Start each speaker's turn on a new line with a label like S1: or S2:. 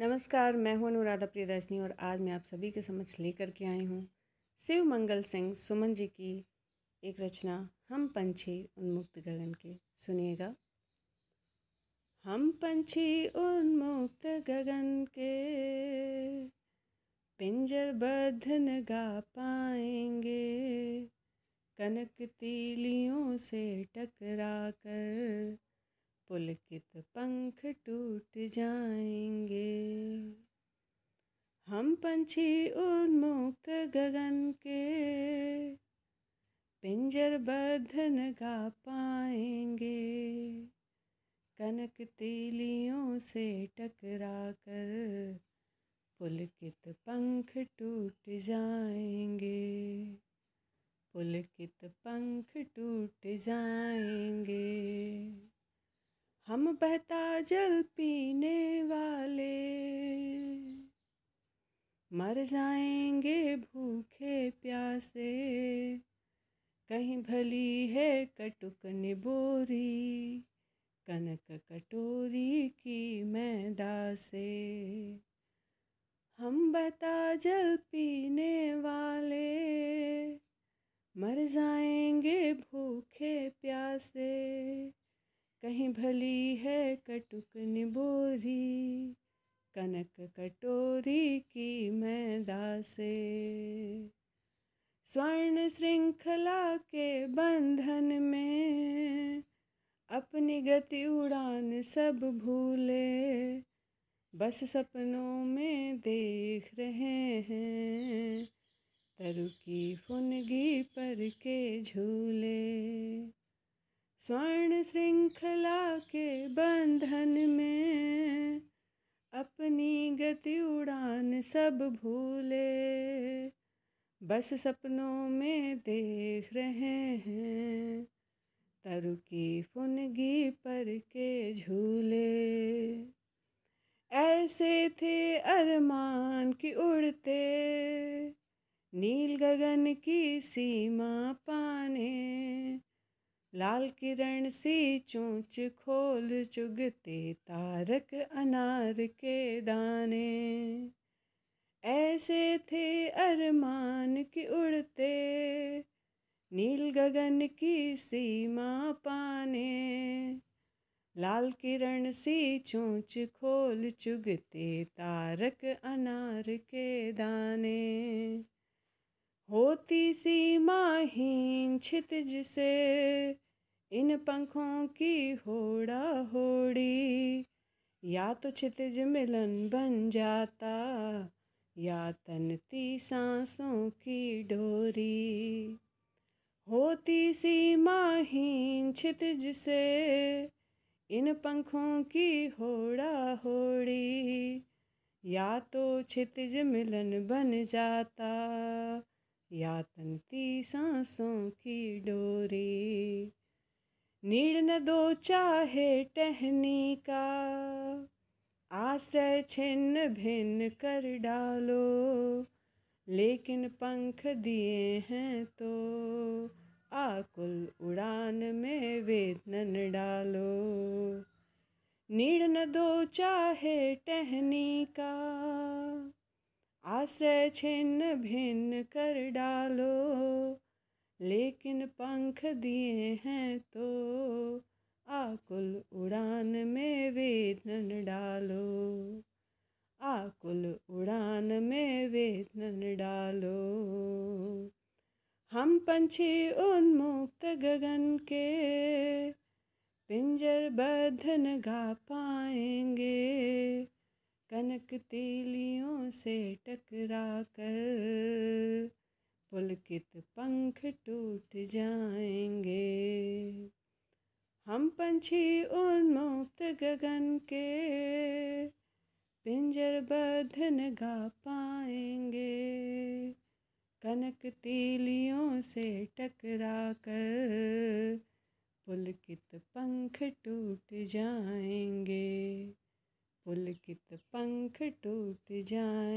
S1: नमस्कार मैं हूं अनुराधा प्रियदर्शनी और आज मैं आप सभी के समक्ष लेकर के आई हूं शिव मंगल सिंह सुमन जी की एक रचना हम पंछी उन्मुक्त गगन के सुनिएगा हम पंछी उन्मुक्त गगन के पिंजर बधन गा पाएंगे कनक तीलियों से टकरा कर पुलकित पंख टूट जाएंगे हम पंछी उन्मुक्त गगन के पिंजर बधन गा पाएंगे कनक तीलियों से टकरा कर पुलकित पंख टूट जाएंगे पुलकित पंख टूट जाएंगे हम बहता जल पीने वाले मर जाएंगे भूखे प्यासे कहीं भली है कटुक निबोरी कनक कटोरी की मैं दासे हम बता जल पीने वाले मर जाएंगे भूखे प्यासे कहीं भली है कटुक निबोरी कनक कटोरी की मैं दासे स्वर्ण श्रृंखला के बंधन में अपनी गति उड़ान सब भूले बस सपनों में देख रहे हैं तरु की फुनगी पर के झूले स्वर्ण श्रृंखला के बंधन में अपनी गति उड़ान सब भूले बस सपनों में देख रहे हैं तरु की फुनगी पर के झूले ऐसे थे अरमान की उड़ते नील गगन की सीमा पाने लाल किरण सी चूँच खोल चुगते तारक अनार के दाने ऐसे थे अरमान की उड़ते नील गगन की सीमा पाने लाल किरण सी चूँच खोल चुगते तारक अनार के दाने होती सीमाहीन छित जिसे इन पंखों की होड़ा होड़ी या तो छितज मिलन बन जाता या तनती सांसों की डोरी होती सीमाहीन छित जिसे इन पंखों की होड़ा होड़ी या तो छितज मिलन बन जाता या सांसों की डोरी निर्ण दो चाहे टहनी का आश्रय छिन्न भिन्न कर डालो लेकिन पंख दिए हैं तो आकुल उड़ान में वेतन डालो निर्ण दो चाहे टहनी का आश्रय छिन्न भिन्न कर डालो लेकिन पंख दिए हैं तो आकुल उड़ान में वेतन डालो आकुल उड़ान में वेतन डालो हम पंछी उन्मुक्त गगन के पिंजर बधन गा पाएंगे अचानक तीलियों से टकरा कर पुलकित पंख टूट जाएंगे हम पंछी उन्मुक्त गगन के पिंजर बधन गा पाएंगे कनक तीलियों से टकरा कर पुलकित पंख टूट जाएंगे पुलकित पंख टूट जाएंगे